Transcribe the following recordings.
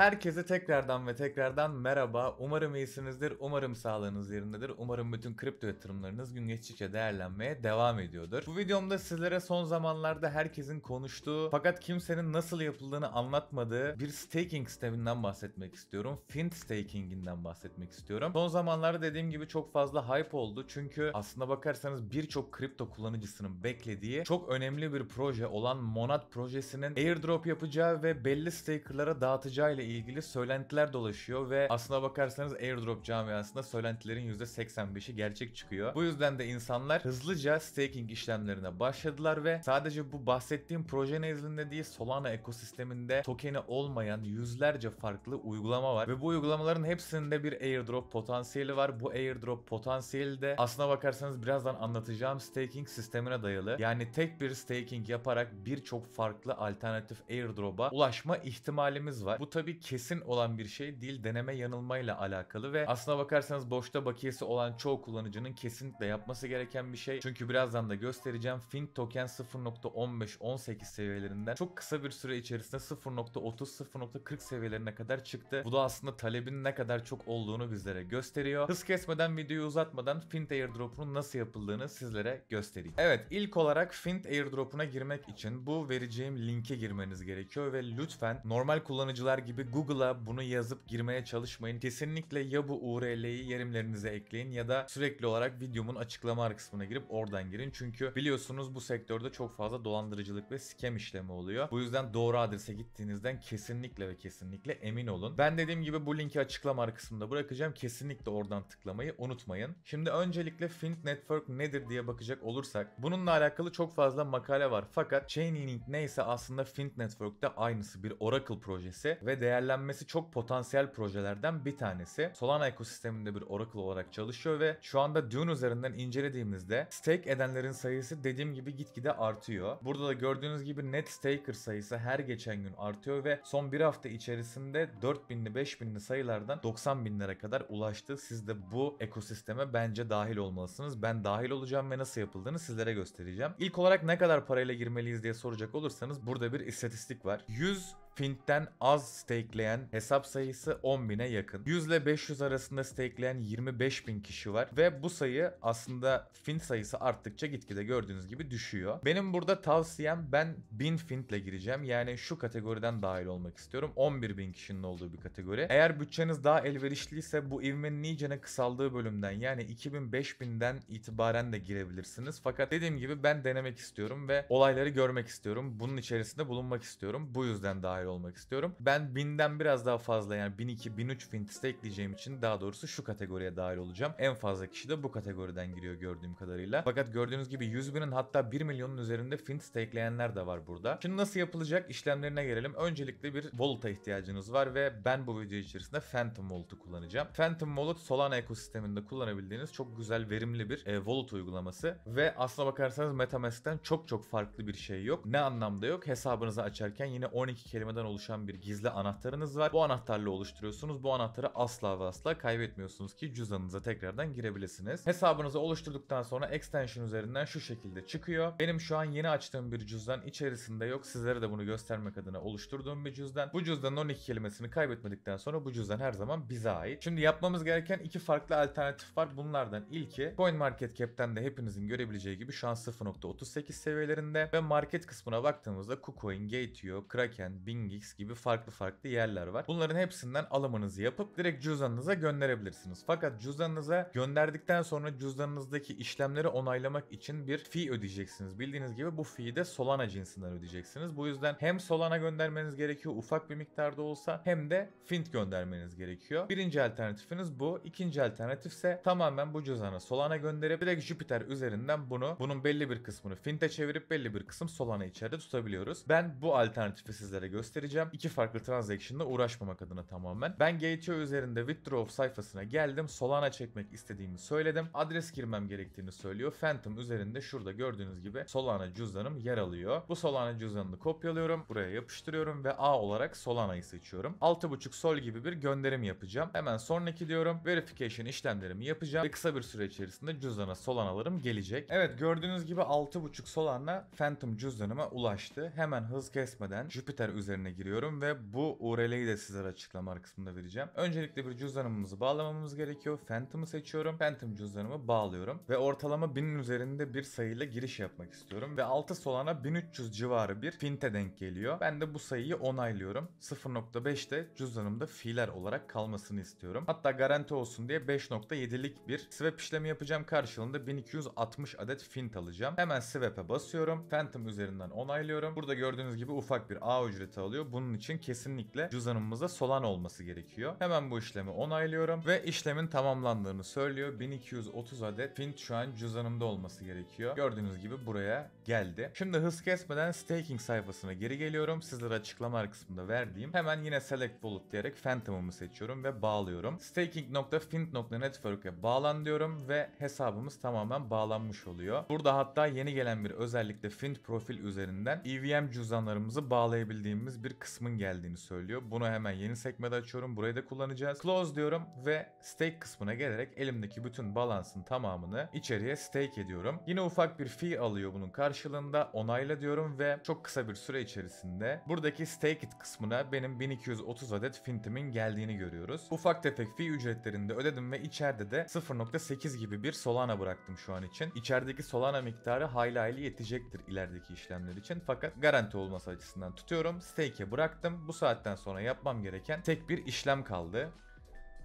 Herkese tekrardan ve tekrardan merhaba. Umarım iyisinizdir, umarım sağlığınız yerindedir, umarım bütün kripto yatırımlarınız gün geçtikçe değerlenmeye devam ediyordur. Bu videomda sizlere son zamanlarda herkesin konuştuğu fakat kimsenin nasıl yapıldığını anlatmadığı bir staking sisteminden bahsetmek istiyorum. Fint stakinginden bahsetmek istiyorum. Son zamanlarda dediğim gibi çok fazla hype oldu çünkü aslında bakarsanız birçok kripto kullanıcısının beklediği çok önemli bir proje olan Monad projesinin airdrop yapacağı ve belli stakerlara dağıtacağı ile ilgili söylentiler dolaşıyor ve aslına bakarsanız airdrop camiasında söylentilerin %85'i gerçek çıkıyor. Bu yüzden de insanlar hızlıca staking işlemlerine başladılar ve sadece bu bahsettiğim proje nezdinde değil Solana ekosisteminde tokeni olmayan yüzlerce farklı uygulama var ve bu uygulamaların hepsinde bir airdrop potansiyeli var. Bu airdrop potansiyeli de aslına bakarsanız birazdan anlatacağım staking sistemine dayalı. Yani tek bir staking yaparak birçok farklı alternatif airdrop'a ulaşma ihtimalimiz var. Bu tabii kesin olan bir şey değil deneme yanılmayla alakalı ve aslına bakarsanız boşta bakiyesi olan çoğu kullanıcının kesinlikle yapması gereken bir şey. Çünkü birazdan da göstereceğim Fin token 0.15-18 seviyelerinden çok kısa bir süre içerisinde 0.30-0.40 seviyelerine kadar çıktı. Bu da aslında talebin ne kadar çok olduğunu bizlere gösteriyor. Hız kesmeden videoyu uzatmadan Fint airdrop'unun nasıl yapıldığını sizlere göstereyim. Evet ilk olarak Fint airdrop'una girmek için bu vereceğim linke girmeniz gerekiyor ve lütfen normal kullanıcılar gibi gibi Google'a bunu yazıp girmeye çalışmayın. Kesinlikle ya bu URL'yi yerimlerinize ekleyin ya da sürekli olarak videomun açıklama kısmına girip oradan girin. Çünkü biliyorsunuz bu sektörde çok fazla dolandırıcılık ve skem işlemi oluyor. Bu yüzden doğru adrese gittiğinizden kesinlikle ve kesinlikle emin olun. Ben dediğim gibi bu linki açıklama kısmında bırakacağım. Kesinlikle oradan tıklamayı unutmayın. Şimdi öncelikle Fint Network nedir diye bakacak olursak bununla alakalı çok fazla makale var. Fakat Chainlink neyse aslında Fint Network'te aynısı bir Oracle projesi ve de değerlenmesi çok potansiyel projelerden bir tanesi. Solana ekosisteminde bir Oracle olarak çalışıyor ve şu anda Dune üzerinden incelediğimizde stake edenlerin sayısı dediğim gibi gitgide artıyor. Burada da gördüğünüz gibi net staker sayısı her geçen gün artıyor ve son bir hafta içerisinde 4000'li 5000'li sayılardan 90 binlere kadar ulaştı. Siz de bu ekosisteme bence dahil olmalısınız. Ben dahil olacağım ve nasıl yapıldığını sizlere göstereceğim. İlk olarak ne kadar parayla girmeliyiz diye soracak olursanız burada bir istatistik var. 100 Fint'ten az stakeleyen hesap sayısı 10.000'e yakın. 100 ile 500 arasında stakeleyen 25.000 kişi var ve bu sayı aslında Fint sayısı arttıkça gitgide gördüğünüz gibi düşüyor. Benim burada tavsiyem ben 1000 Fint'le gireceğim. Yani şu kategoriden dahil olmak istiyorum. 11.000 kişinin olduğu bir kategori. Eğer bütçeniz daha elverişliyse bu ivmenin iyicene kısaldığı bölümden yani 2000-5000'den itibaren de girebilirsiniz. Fakat dediğim gibi ben denemek istiyorum ve olayları görmek istiyorum. Bunun içerisinde bulunmak istiyorum. Bu yüzden dahil olmak istiyorum. Ben 1000'den biraz daha fazla yani 1002, 1003 Fintis'te ekleyeceğim için daha doğrusu şu kategoriye dahil olacağım. En fazla kişi de bu kategoriden giriyor gördüğüm kadarıyla. Fakat gördüğünüz gibi 100 binin hatta 1 milyonun üzerinde Fintis ekleyenler de var burada. Şimdi nasıl yapılacak işlemlerine gelelim. Öncelikle bir Volut'a ihtiyacınız var ve ben bu video içerisinde Phantom Volut'u kullanacağım. Phantom Volut Solana ekosisteminde kullanabildiğiniz çok güzel verimli bir e, Volut uygulaması ve aslına bakarsanız MetaMask'ten çok çok farklı bir şey yok. Ne anlamda yok? Hesabınızı açarken yine 12 kelimeden parçalardan oluşan bir gizli anahtarınız var. Bu anahtarla oluşturuyorsunuz. Bu anahtarı asla ve asla kaybetmiyorsunuz ki cüzdanınıza tekrardan girebilirsiniz. Hesabınızı oluşturduktan sonra extension üzerinden şu şekilde çıkıyor. Benim şu an yeni açtığım bir cüzdan içerisinde yok. Sizlere de bunu göstermek adına oluşturduğum bir cüzdan. Bu cüzdanın 12 kelimesini kaybetmedikten sonra bu cüzdan her zaman bize ait. Şimdi yapmamız gereken iki farklı alternatif var. Bunlardan ilki CoinMarketCap'ten de hepinizin görebileceği gibi şu an 0.38 seviyelerinde ve market kısmına baktığımızda KuCoin, Gateio, Kraken, Binance Wingix gibi farklı farklı yerler var. Bunların hepsinden alımınızı yapıp direkt cüzdanınıza gönderebilirsiniz. Fakat cüzdanınıza gönderdikten sonra cüzdanınızdaki işlemleri onaylamak için bir fee ödeyeceksiniz. Bildiğiniz gibi bu fee de Solana cinsinden ödeyeceksiniz. Bu yüzden hem Solana göndermeniz gerekiyor ufak bir miktarda olsa hem de Fint göndermeniz gerekiyor. Birinci alternatifiniz bu. İkinci alternatif ise tamamen bu cüzdanı Solana gönderip direkt Jupiter üzerinden bunu bunun belli bir kısmını Fint'e çevirip belli bir kısım Solana içeride tutabiliyoruz. Ben bu alternatifi sizlere göstereyim göstereceğim. İki farklı transaction'la uğraşmamak adına tamamen. Ben GTO üzerinde withdraw sayfasına geldim. Solana çekmek istediğimi söyledim. Adres girmem gerektiğini söylüyor. Phantom üzerinde şurada gördüğünüz gibi Solana cüzdanım yer alıyor. Bu Solana cüzdanını kopyalıyorum. Buraya yapıştırıyorum ve A olarak Solana'yı seçiyorum. 6.5 sol gibi bir gönderim yapacağım. Hemen sonraki diyorum. Verification işlemlerimi yapacağım ve kısa bir süre içerisinde cüzdana Solana'larım gelecek. Evet gördüğünüz gibi 6.5 Solana Phantom cüzdanıma ulaştı. Hemen hız kesmeden Jupiter üzerinde üzerine giriyorum ve bu URL'yi de sizlere açıklamalar kısmında vereceğim. Öncelikle bir cüzdanımızı bağlamamız gerekiyor. Phantom'ı seçiyorum. Phantom cüzdanımı bağlıyorum ve ortalama 1000'in üzerinde bir sayıyla giriş yapmak istiyorum ve 6 Solana 1300 civarı bir finte denk geliyor. Ben de bu sayıyı onaylıyorum. 0.5'te cüzdanımda fiiller olarak kalmasını istiyorum. Hatta garanti olsun diye 5.7'lik bir swap işlemi yapacağım. Karşılığında 1260 adet fint alacağım. Hemen swap'e basıyorum. Phantom üzerinden onaylıyorum. Burada gördüğünüz gibi ufak bir A ücreti alıyorum oluyor. Bunun için kesinlikle cüzdanımızda solan olması gerekiyor. Hemen bu işlemi onaylıyorum ve işlemin tamamlandığını söylüyor. 1230 adet Fint şu an cüzdanımda olması gerekiyor. Gördüğünüz gibi buraya geldi. Şimdi hız kesmeden staking sayfasına geri geliyorum. Sizlere açıklamalar kısmında verdiğim. Hemen yine select wallet diyerek Phantom'ımı seçiyorum ve bağlıyorum. Staking.fint.network'e bağlan diyorum ve hesabımız tamamen bağlanmış oluyor. Burada hatta yeni gelen bir özellikle Fint profil üzerinden EVM cüzdanlarımızı bağlayabildiğimiz bir kısmın geldiğini söylüyor. Bunu hemen yeni sekmede açıyorum. Burayı da kullanacağız. Close diyorum ve stake kısmına gelerek elimdeki bütün balansın tamamını içeriye stake ediyorum. Yine ufak bir fee alıyor bunun karşılığında. Onayla diyorum ve çok kısa bir süre içerisinde buradaki stake it kısmına benim 1230 adet fintimin geldiğini görüyoruz. Ufak tefek fee ücretlerini de ödedim ve içeride de 0.8 gibi bir Solana bıraktım şu an için. İçerideki Solana miktarı hayli hayli yetecektir ilerideki işlemler için fakat garanti olması açısından tutuyorum. Stake t bıraktım. Bu saatten sonra yapmam gereken tek bir işlem kaldı.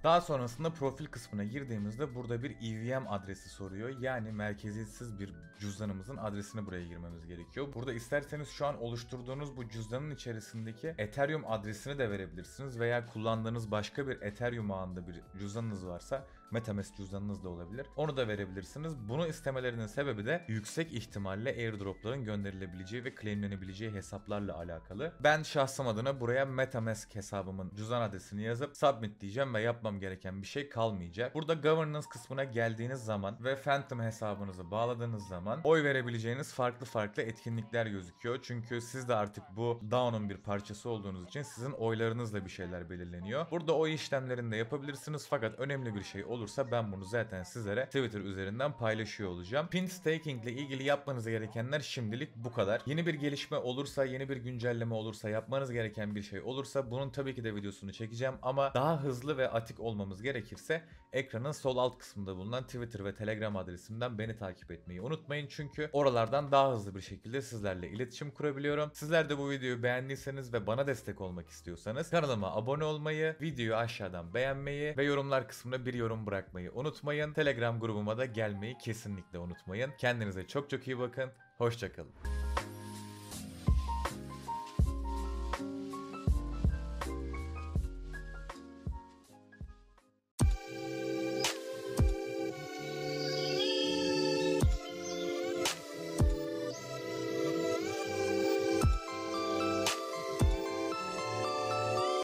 Daha sonrasında profil kısmına girdiğimizde burada bir EVM adresi soruyor. Yani merkeziyetsiz bir cüzdanımızın adresini buraya girmemiz gerekiyor. Burada isterseniz şu an oluşturduğunuz bu cüzdanın içerisindeki Ethereum adresini de verebilirsiniz veya kullandığınız başka bir Ethereum ağında bir cüzdanınız varsa MetaMask cüzdanınız da olabilir. Onu da verebilirsiniz. Bunu istemelerinin sebebi de yüksek ihtimalle airdropların gönderilebileceği ve claimlenebileceği hesaplarla alakalı. Ben şahsım adına buraya MetaMask hesabımın cüzdan adresini yazıp submit diyeceğim ve yapmam gereken bir şey kalmayacak. Burada governance kısmına geldiğiniz zaman ve Phantom hesabınızı bağladığınız zaman oy verebileceğiniz farklı farklı etkinlikler gözüküyor. Çünkü siz de artık bu DAO'nun bir parçası olduğunuz için sizin oylarınızla bir şeyler belirleniyor. Burada oy işlemlerini de yapabilirsiniz fakat önemli bir şey o olursa ben bunu zaten sizlere Twitter üzerinden paylaşıyor olacağım. Pin staking ile ilgili yapmanız gerekenler şimdilik bu kadar. Yeni bir gelişme olursa, yeni bir güncelleme olursa, yapmanız gereken bir şey olursa bunun tabii ki de videosunu çekeceğim ama daha hızlı ve atik olmamız gerekirse ekranın sol alt kısmında bulunan Twitter ve Telegram adresimden beni takip etmeyi unutmayın çünkü oralardan daha hızlı bir şekilde sizlerle iletişim kurabiliyorum. Sizler de bu videoyu beğendiyseniz ve bana destek olmak istiyorsanız kanalıma abone olmayı, videoyu aşağıdan beğenmeyi ve yorumlar kısmına bir yorum bırakmayı unutmayın. Telegram grubuma da gelmeyi kesinlikle unutmayın. Kendinize çok çok iyi bakın. Hoşçakalın.